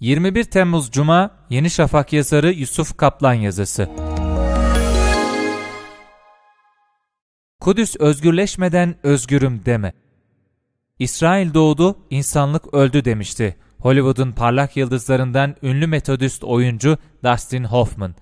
21 Temmuz Cuma Yeni Şafak yazarı Yusuf Kaplan yazısı. Kudüs özgürleşmeden özgürüm deme. İsrail doğdu, insanlık öldü demişti. Hollywood'un parlak yıldızlarından ünlü metodist oyuncu Dustin Hoffman.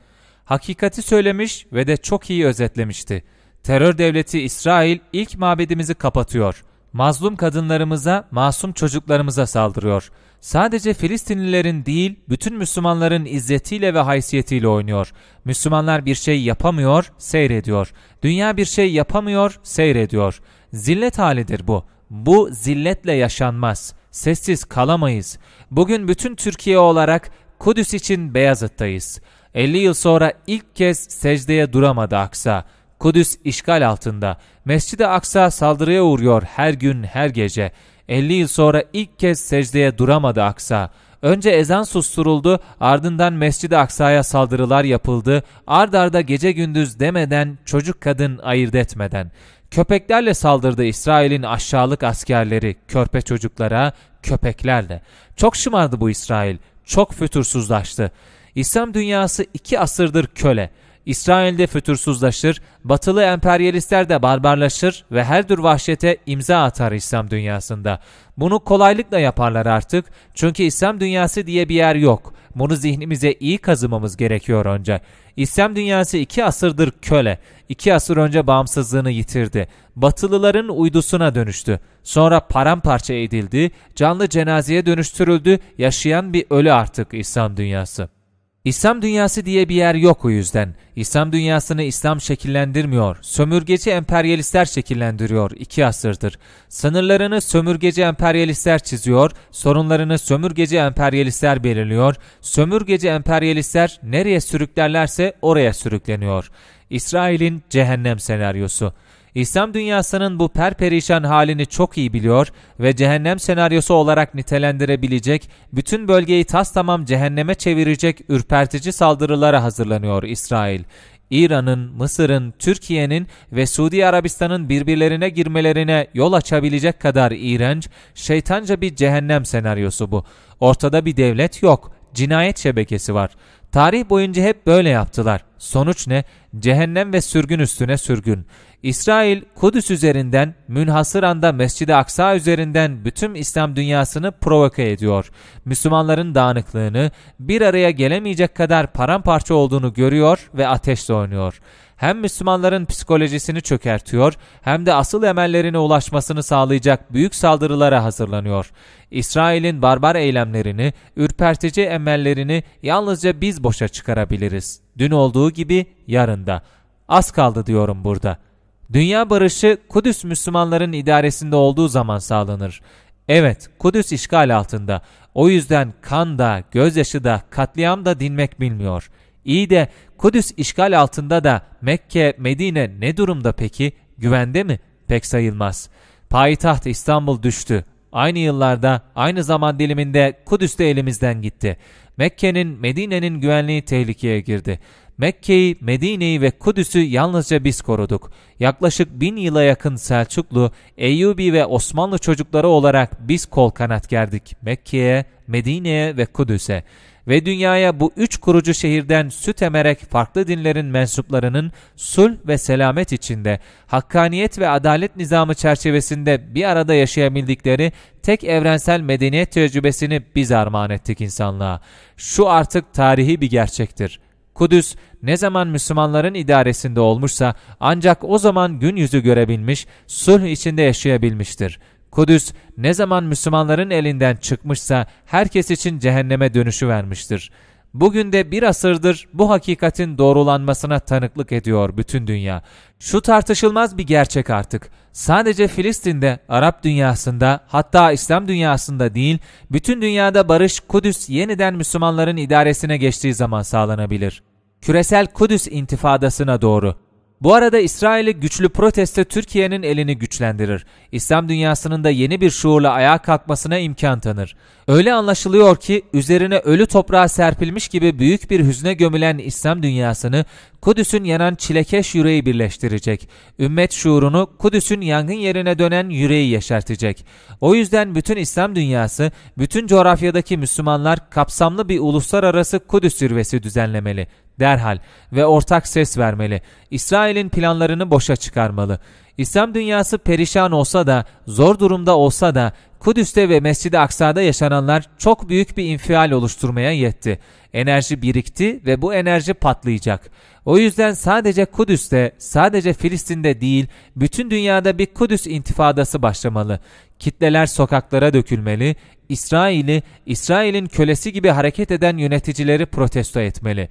Hakikati söylemiş ve de çok iyi özetlemişti. Terör devleti İsrail ilk mabedimizi kapatıyor mazlum kadınlarımıza, masum çocuklarımıza saldırıyor. Sadece Filistinlilerin değil, bütün Müslümanların izzetiyle ve haysiyetiyle oynuyor. Müslümanlar bir şey yapamıyor, seyrediyor. Dünya bir şey yapamıyor, seyrediyor. Zillet halidir bu. Bu zilletle yaşanmaz. Sessiz kalamayız. Bugün bütün Türkiye olarak Kudüs için Beyazıt'tayız. 50 yıl sonra ilk kez secdeye duramadı Aksa. Kudüs işgal altında. Mescid-i Aksa saldırıya uğruyor her gün, her gece. 50 yıl sonra ilk kez secdeye duramadı Aksa. Önce ezan susturuldu, ardından Mescid-i Aksa'ya saldırılar yapıldı. Ard arda gece gündüz demeden, çocuk kadın ayırt etmeden. Köpeklerle saldırdı İsrail'in aşağılık askerleri, körpe çocuklara, köpeklerle. Çok şımardı bu İsrail, çok fütursuzlaştı. İslam dünyası iki asırdır köle. İsrail'de fütursuzlaşır, batılı emperyalistler de barbarlaşır ve her tür vahşete imza atar İslam dünyasında. Bunu kolaylıkla yaparlar artık çünkü İslam dünyası diye bir yer yok. Bunu zihnimize iyi kazımamız gerekiyor önce. İslam dünyası iki asırdır köle. iki asır önce bağımsızlığını yitirdi. Batılıların uydusuna dönüştü. Sonra paramparça edildi, canlı cenazeye dönüştürüldü, yaşayan bir ölü artık İslam dünyası. İslam dünyası diye bir yer yok o yüzden. İslam dünyasını İslam şekillendirmiyor. Sömürgeci emperyalistler şekillendiriyor iki asırdır. Sınırlarını sömürgeci emperyalistler çiziyor, sorunlarını sömürgeci emperyalistler belirliyor. Sömürgeci emperyalistler nereye sürüklerlerse oraya sürükleniyor. İsrail'in cehennem senaryosu. İslam dünyasının bu perperişan halini çok iyi biliyor ve cehennem senaryosu olarak nitelendirebilecek, bütün bölgeyi tas tamam cehenneme çevirecek ürpertici saldırılara hazırlanıyor İsrail. İran'ın, Mısır'ın, Türkiye'nin ve Suudi Arabistan'ın birbirlerine girmelerine yol açabilecek kadar iğrenç, şeytanca bir cehennem senaryosu bu. Ortada bir devlet yok, cinayet şebekesi var. Tarih boyunca hep böyle yaptılar. Sonuç ne? Cehennem ve sürgün üstüne sürgün. İsrail, Kudüs üzerinden, münhasır anda Mescid-i Aksa üzerinden bütün İslam dünyasını provoke ediyor. Müslümanların dağınıklığını, bir araya gelemeyecek kadar paramparça olduğunu görüyor ve ateşle oynuyor. Hem Müslümanların psikolojisini çökertiyor, hem de asıl emellerine ulaşmasını sağlayacak büyük saldırılara hazırlanıyor. İsrail'in barbar eylemlerini, ürpertici emellerini yalnızca biz boşa çıkarabiliriz. Dün olduğu gibi yarında Az kaldı diyorum burada. Dünya barışı Kudüs Müslümanların idaresinde olduğu zaman sağlanır. Evet, Kudüs işgal altında. O yüzden kan da, gözyaşı da, katliam da dinmek bilmiyor. İyi de Kudüs işgal altında da Mekke, Medine ne durumda peki? Güvende mi? Pek sayılmaz. Payitaht İstanbul düştü. Aynı yıllarda, aynı zaman diliminde Kudüs de elimizden gitti. Mekke'nin Medine'nin güvenliği tehlikeye girdi. Mekke'yi, Medine'yi ve Kudüs'ü yalnızca biz koruduk. Yaklaşık bin yıla yakın Selçuklu, Eyyubi ve Osmanlı çocukları olarak biz kol kanat gerdik Mekke'ye, Medine'ye ve Kudüs'e. Ve dünyaya bu üç kurucu şehirden süt emerek farklı dinlerin mensuplarının sulh ve selamet içinde, hakkaniyet ve adalet nizamı çerçevesinde bir arada yaşayabildikleri tek evrensel medeniyet tecrübesini biz armağan ettik insanlığa. Şu artık tarihi bir gerçektir.'' Kudüs ne zaman Müslümanların idaresinde olmuşsa ancak o zaman gün yüzü görebilmiş, sulh içinde yaşayabilmiştir. Kudüs ne zaman Müslümanların elinden çıkmışsa herkes için cehenneme dönüşü vermiştir.'' Bugün de bir asırdır bu hakikatin doğrulanmasına tanıklık ediyor bütün dünya. Şu tartışılmaz bir gerçek artık. Sadece Filistin'de, Arap dünyasında, hatta İslam dünyasında değil, bütün dünyada barış Kudüs yeniden Müslümanların idaresine geçtiği zaman sağlanabilir. Küresel Kudüs intifadasına doğru bu arada İsrail'i güçlü proteste Türkiye'nin elini güçlendirir. İslam dünyasının da yeni bir şuurla ayağa kalkmasına imkan tanır. Öyle anlaşılıyor ki üzerine ölü toprağa serpilmiş gibi büyük bir hüzne gömülen İslam dünyasını Kudüs'ün yanan çilekeş yüreği birleştirecek. Ümmet şuurunu Kudüs'ün yangın yerine dönen yüreği yeşertecek. O yüzden bütün İslam dünyası, bütün coğrafyadaki Müslümanlar kapsamlı bir uluslararası Kudüs zirvesi düzenlemeli derhal ve ortak ses vermeli. İsrail'in planlarını boşa çıkarmalı. İslam dünyası perişan olsa da, zor durumda olsa da Kudüs'te ve Mescid-i Aksa'da yaşananlar çok büyük bir infial oluşturmaya yetti. Enerji birikti ve bu enerji patlayacak. O yüzden sadece Kudüs'te, sadece Filistin'de değil, bütün dünyada bir Kudüs intifadası başlamalı. Kitleler sokaklara dökülmeli, İsrail'i, İsrail'in kölesi gibi hareket eden yöneticileri protesto etmeli.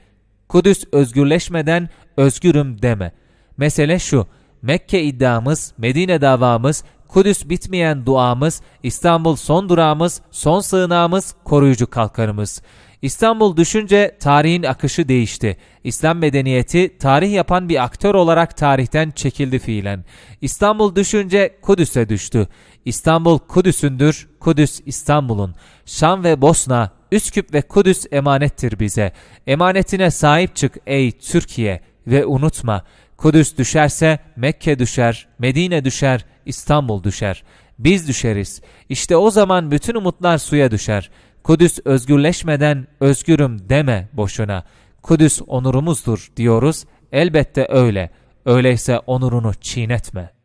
Kudüs özgürleşmeden özgürüm deme. Mesele şu, Mekke iddiamız, Medine davamız, Kudüs bitmeyen duamız, İstanbul son durağımız, son sığınağımız, koruyucu kalkanımız. İstanbul düşünce tarihin akışı değişti. İslam medeniyeti tarih yapan bir aktör olarak tarihten çekildi fiilen. İstanbul düşünce Kudüs'e düştü. İstanbul Kudüs'ündür, Kudüs İstanbul'un. Şam ve Bosna, Üsküp ve Kudüs emanettir bize. Emanetine sahip çık ey Türkiye ve unutma Kudüs düşerse Mekke düşer, Medine düşer, İstanbul düşer. Biz düşeriz. İşte o zaman bütün umutlar suya düşer. Kudüs özgürleşmeden özgürüm deme boşuna. Kudüs onurumuzdur diyoruz. Elbette öyle. Öyleyse onurunu çiğnetme.''